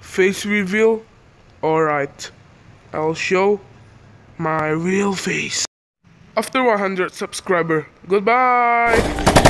face reveal? Alright, I'll show my real face. After 100 subscriber, goodbye!